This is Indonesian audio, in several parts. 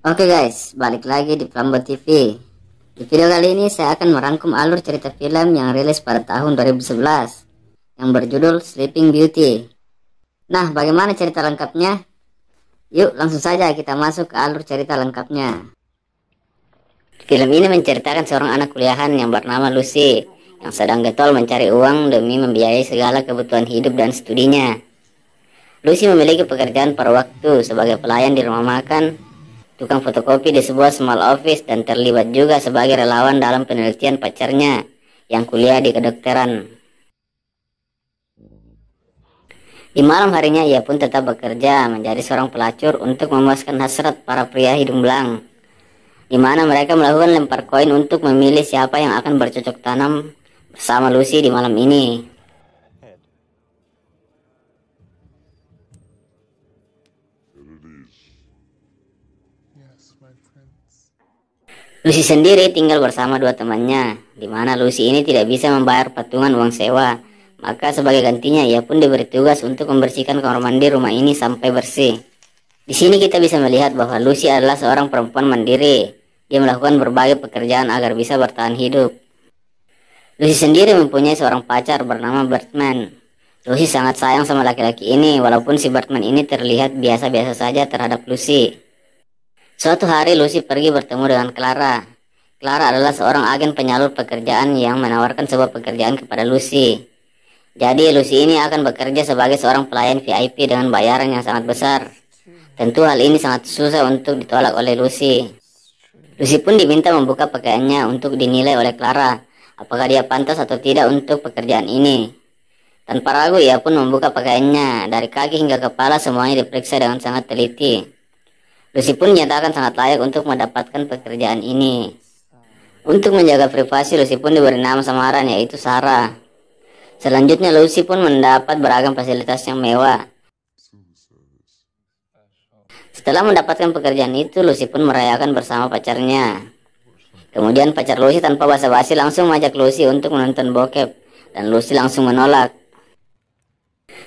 Oke okay guys, balik lagi di Plambo TV. Di video kali ini saya akan merangkum alur cerita film yang rilis pada tahun 2011 yang berjudul Sleeping Beauty. Nah, bagaimana cerita lengkapnya? Yuk, langsung saja kita masuk ke alur cerita lengkapnya. Film ini menceritakan seorang anak kuliahan yang bernama Lucy yang sedang getol mencari uang demi membiayai segala kebutuhan hidup dan studinya. Lucy memiliki pekerjaan per waktu sebagai pelayan di rumah makan tukang fotokopi di sebuah small office dan terlibat juga sebagai relawan dalam penelitian pacarnya yang kuliah di kedokteran. Di malam harinya ia pun tetap bekerja menjadi seorang pelacur untuk memuaskan hasrat para pria hidung belang di mana mereka melakukan lempar koin untuk memilih siapa yang akan bercocok tanam bersama Lucy di malam ini. Lucy sendiri tinggal bersama dua temannya, di mana Lucy ini tidak bisa membayar patungan uang sewa. Maka sebagai gantinya ia pun diberi tugas untuk membersihkan kamar mandi rumah ini sampai bersih. Di sini kita bisa melihat bahwa Lucy adalah seorang perempuan mandiri. Dia melakukan berbagai pekerjaan agar bisa bertahan hidup. Lucy sendiri mempunyai seorang pacar bernama Bertman. Lucy sangat sayang sama laki-laki ini walaupun si Bertman ini terlihat biasa-biasa saja terhadap Lucy. Suatu hari Lucy pergi bertemu dengan Clara. Clara adalah seorang agen penyalur pekerjaan yang menawarkan sebuah pekerjaan kepada Lucy. Jadi Lucy ini akan bekerja sebagai seorang pelayan VIP dengan bayaran yang sangat besar. Tentu hal ini sangat susah untuk ditolak oleh Lucy. Lucy pun diminta membuka pakaiannya untuk dinilai oleh Clara, apakah dia pantas atau tidak untuk pekerjaan ini. Tanpa ragu ia pun membuka pakaiannya, dari kaki hingga kepala semuanya diperiksa dengan sangat teliti. Lucy pun menyatakan sangat layak untuk mendapatkan pekerjaan ini. Untuk menjaga privasi, Lucy pun diberi nama samaran yaitu Sarah. Selanjutnya, Lucy pun mendapat beragam fasilitas yang mewah. Setelah mendapatkan pekerjaan itu, Lucy pun merayakan bersama pacarnya. Kemudian pacar Lucy tanpa basa-basi langsung mengajak Lucy untuk menonton bokep dan Lucy langsung menolak.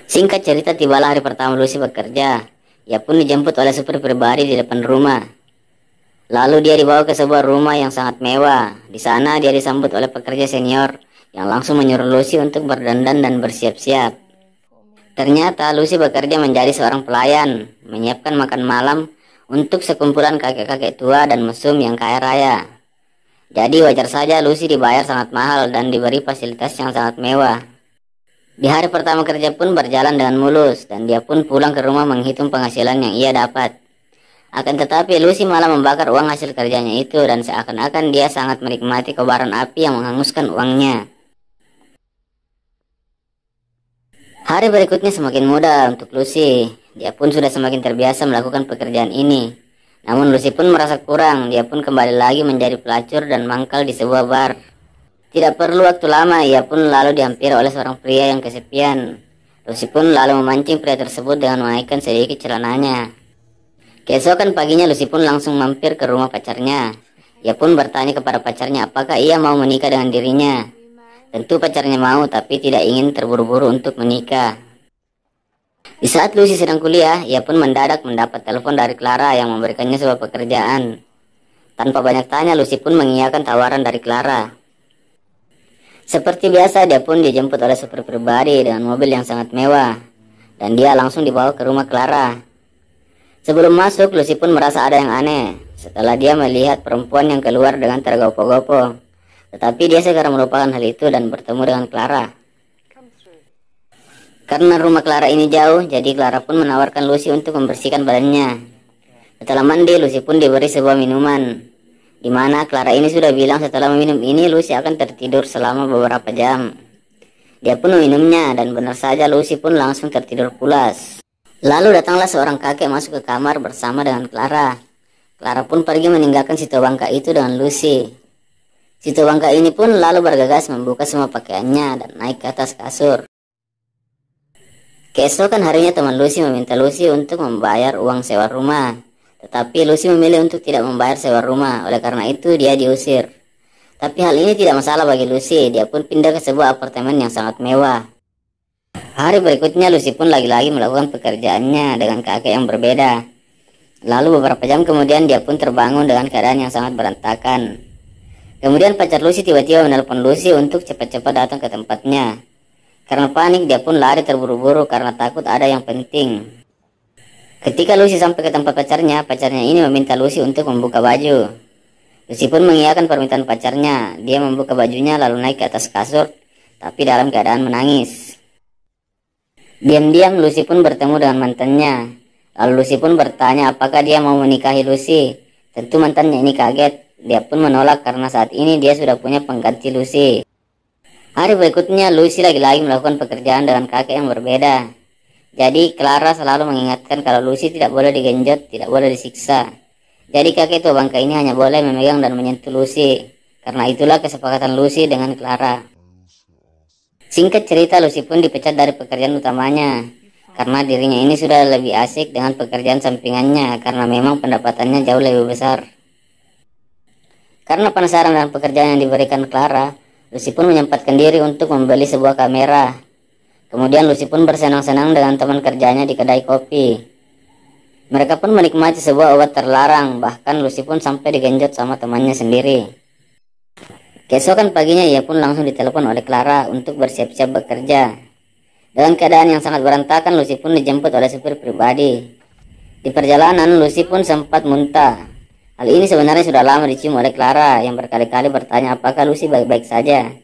Singkat cerita tibalah hari pertama Lucy bekerja. Ia pun dijemput oleh supir pribadi di depan rumah. Lalu dia dibawa ke sebuah rumah yang sangat mewah. Di sana dia disambut oleh pekerja senior yang langsung menyuruh Lucy untuk berdandan dan bersiap-siap. Ternyata Lucy bekerja menjadi seorang pelayan, menyiapkan makan malam untuk sekumpulan kakek-kakek tua dan mesum yang kaya raya. Jadi wajar saja Lucy dibayar sangat mahal dan diberi fasilitas yang sangat mewah. Di hari pertama kerja pun berjalan dengan mulus dan dia pun pulang ke rumah menghitung penghasilan yang ia dapat. Akan tetapi Lucy malah membakar uang hasil kerjanya itu dan seakan-akan dia sangat menikmati kobaran api yang menghanguskan uangnya. Hari berikutnya semakin mudah untuk Lucy. Dia pun sudah semakin terbiasa melakukan pekerjaan ini. Namun Lucy pun merasa kurang, dia pun kembali lagi menjadi pelacur dan mangkal di sebuah bar. Tidak perlu waktu lama, ia pun lalu dihampiri oleh seorang pria yang kesepian. Lucy pun lalu memancing pria tersebut dengan menaikkan sedikit celananya. Keesokan paginya Lucy pun langsung mampir ke rumah pacarnya. Ia pun bertanya kepada pacarnya apakah ia mau menikah dengan dirinya. Tentu pacarnya mau, tapi tidak ingin terburu-buru untuk menikah. Di saat Lucy sedang kuliah, ia pun mendadak mendapat telepon dari Clara yang memberikannya sebuah pekerjaan. Tanpa banyak tanya, Lucy pun mengiyakan tawaran dari Clara. Seperti biasa, dia pun dijemput oleh super pribadi dengan mobil yang sangat mewah, dan dia langsung dibawa ke rumah Clara. Sebelum masuk, Lucy pun merasa ada yang aneh setelah dia melihat perempuan yang keluar dengan tergopoh-gopoh. Tetapi dia sekarang melupakan hal itu dan bertemu dengan Clara. Karena rumah Clara ini jauh, jadi Clara pun menawarkan Lucy untuk membersihkan badannya. Setelah mandi, Lucy pun diberi sebuah minuman di mana Clara ini sudah bilang setelah meminum ini Lucy akan tertidur selama beberapa jam. Dia pun meminumnya dan benar saja Lucy pun langsung tertidur pulas. Lalu datanglah seorang kakek masuk ke kamar bersama dengan Clara. Clara pun pergi meninggalkan situ bangka itu dengan Lucy. Situ bangka ini pun lalu bergegas membuka semua pakaiannya dan naik ke atas kasur. Keesokan harinya teman Lucy meminta Lucy untuk membayar uang sewa rumah. Tetapi Lucy memilih untuk tidak membayar sewa rumah, oleh karena itu dia diusir. Tapi hal ini tidak masalah bagi Lucy, dia pun pindah ke sebuah apartemen yang sangat mewah. Hari berikutnya Lucy pun lagi-lagi melakukan pekerjaannya dengan kakek yang berbeda. Lalu beberapa jam kemudian dia pun terbangun dengan keadaan yang sangat berantakan. Kemudian pacar Lucy tiba-tiba menelpon Lucy untuk cepat-cepat datang ke tempatnya. Karena panik dia pun lari terburu-buru karena takut ada yang penting. Ketika Lucy sampai ke tempat pacarnya, pacarnya ini meminta Lucy untuk membuka baju. Lucy pun mengiyakan permintaan pacarnya. Dia membuka bajunya lalu naik ke atas kasur, tapi dalam keadaan menangis. Diam-diam Lucy pun bertemu dengan mantannya. Lalu Lucy pun bertanya apakah dia mau menikahi Lucy. Tentu mantannya ini kaget. Dia pun menolak karena saat ini dia sudah punya pengganti Lucy. Hari berikutnya, Lucy lagi-lagi melakukan pekerjaan dengan kakek yang berbeda. Jadi Clara selalu mengingatkan kalau Lucy tidak boleh digenjot, tidak boleh disiksa. Jadi kakek tua bangka ini hanya boleh memegang dan menyentuh Lucy. Karena itulah kesepakatan Lucy dengan Clara. Singkat cerita, Lucy pun dipecat dari pekerjaan utamanya. Karena dirinya ini sudah lebih asik dengan pekerjaan sampingannya karena memang pendapatannya jauh lebih besar. Karena penasaran dengan pekerjaan yang diberikan Clara, Lucy pun menyempatkan diri untuk membeli sebuah kamera Kemudian Lucy pun bersenang-senang dengan teman kerjanya di kedai kopi. Mereka pun menikmati sebuah obat terlarang, bahkan Lucy pun sampai digenjot sama temannya sendiri. Keesokan paginya ia pun langsung ditelepon oleh Clara untuk bersiap-siap bekerja. Dalam keadaan yang sangat berantakan, Lucy pun dijemput oleh supir pribadi. Di perjalanan, Lucy pun sempat muntah. Hal ini sebenarnya sudah lama dicium oleh Clara yang berkali-kali bertanya apakah Lucy baik-baik saja.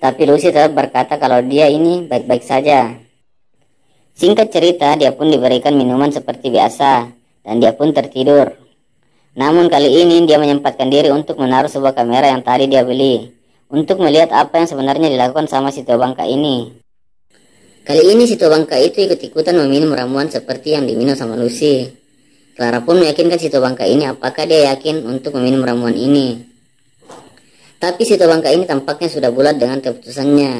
Tetapi Lucy tetap berkata kalau dia ini baik-baik saja. Singkat cerita, dia pun diberikan minuman seperti biasa, dan dia pun tertidur. Namun kali ini dia menyempatkan diri untuk menaruh sebuah kamera yang tadi dia beli, untuk melihat apa yang sebenarnya dilakukan sama si tua bangka ini. Kali ini si tua bangka itu ikut-ikutan meminum ramuan seperti yang diminum sama Lucy. Clara pun meyakinkan si tua bangka ini apakah dia yakin untuk meminum ramuan ini. Tapi si towangka ini tampaknya sudah bulat dengan keputusannya.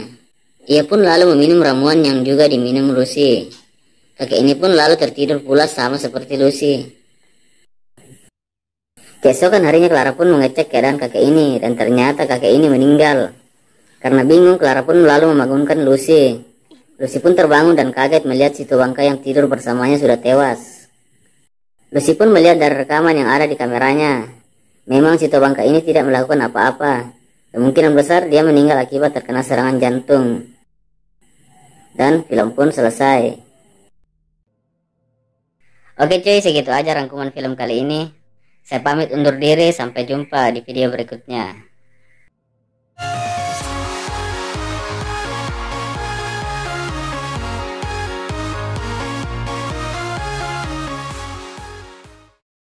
Ia pun lalu meminum ramuan yang juga diminum Lucy. Kakek ini pun lalu tertidur pula sama seperti Lucy. Keesokan harinya Clara pun mengecek keadaan kakek ini dan ternyata kakek ini meninggal. Karena bingung Clara pun lalu membangunkan Lucy. Lucy pun terbangun dan kaget melihat si towangka yang tidur bersamanya sudah tewas. Lucy pun melihat dari rekaman yang ada di kameranya Memang si Tobangka ini tidak melakukan apa-apa. Kemungkinan besar dia meninggal akibat terkena serangan jantung. Dan film pun selesai. Oke cuy, segitu aja rangkuman film kali ini. Saya pamit undur diri, sampai jumpa di video berikutnya.